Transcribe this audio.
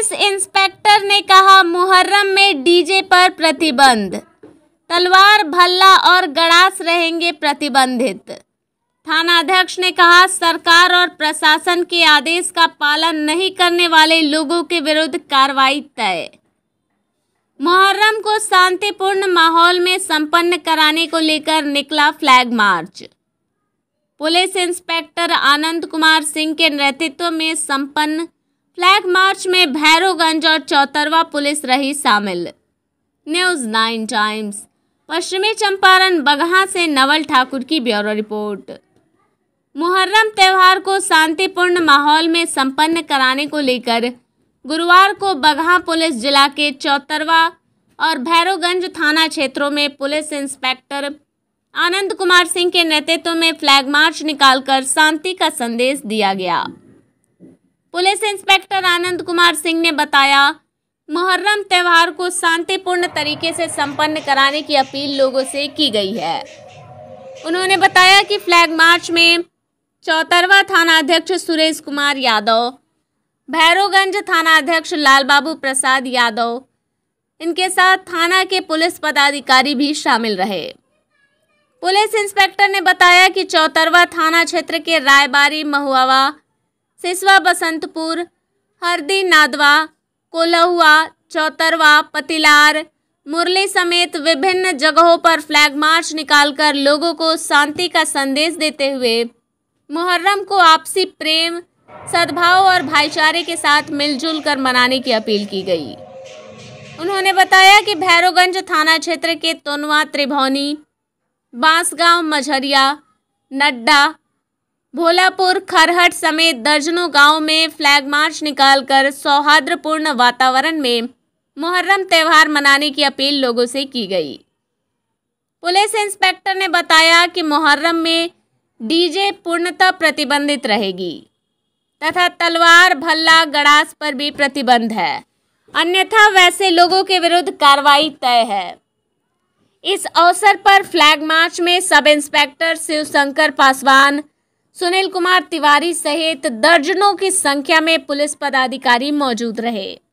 police inspector ने कहा मुहर्रम में डीजे पर प्रतिबंध तलवार भल्ला और गड़ास रहेंगे प्रतिबंधित थानाध्यक्ष ने कहा सरकार और प्रशासन के आदेश का पालन नहीं करने वाले लोगों के विरुद्ध कार्रवाई तय मुहर्रम को शांतिपूर्ण माहौल में संपन्न कराने को लेकर निकला flag march police inspector Anand Kumar Singh के नेतृत्व में संपन्न फ्लैग मार्च में भैरोगंज और चौतरवा पुलिस रही शामिल न्यूज नाइन टाइम्स पश्चिमी चंपारण बगहा से नवल ठाकुर की ब्यूरो रिपोर्ट मुहर्रम त्यौहार को शांतिपूर्ण माहौल में संपन्न कराने को लेकर गुरुवार को बगहा पुलिस जिला के चौतरवा और भैरोगंज थाना क्षेत्रों में पुलिस इंस्पेक्टर आनंद कुमार सिंह के नेतृत्व में फ्लैग मार्च निकालकर शांति का संदेश दिया गया पुलिस इंस्पेक्टर आनंद कुमार सिंह ने बताया मुहर्रम त्यौहार को शांतिपूर्ण तरीके से संपन्न कराने की अपील लोगों से की गई है उन्होंने बताया कि फ्लैग मार्च में चौतरवा थानाध्यक्ष सुरेश कुमार यादव भैरोगंज थानाध्यक्ष लालबाबू प्रसाद यादव इनके साथ थाना के पुलिस पदाधिकारी भी शामिल रहे पुलिस इंस्पेक्टर ने बताया कि चौतरवा थाना क्षेत्र के रायबारी महुआवा सिसवा बसंतपुर हरदी नादवा कोलहुआ चौतरवा पतिलार मुरली समेत विभिन्न जगहों पर फ्लैग मार्च निकालकर लोगों को शांति का संदेश देते हुए मुहर्रम को आपसी प्रेम सद्भाव और भाईचारे के साथ मिलजुल कर मनाने की अपील की गई उन्होंने बताया कि भैरोगंज थाना क्षेत्र के तोनवा त्रिभौनी बांसगांव मझरिया नड्डा भोलापुर खरहट समेत दर्जनों गांव में फ्लैग मार्च निकालकर सौहार्दपूर्ण वातावरण में मुहर्रम त्यौहार मनाने की अपील लोगों से की गई पुलिस इंस्पेक्टर ने बताया कि मुहर्रम में डीजे पूर्णतः प्रतिबंधित रहेगी तथा तलवार भल्ला गड़ास पर भी प्रतिबंध है अन्यथा वैसे लोगों के विरुद्ध कार्रवाई तय है इस अवसर पर फ्लैग मार्च में सब इंस्पेक्टर शिवशंकर पासवान सुनील कुमार तिवारी सहित दर्जनों की संख्या में पुलिस पदाधिकारी मौजूद रहे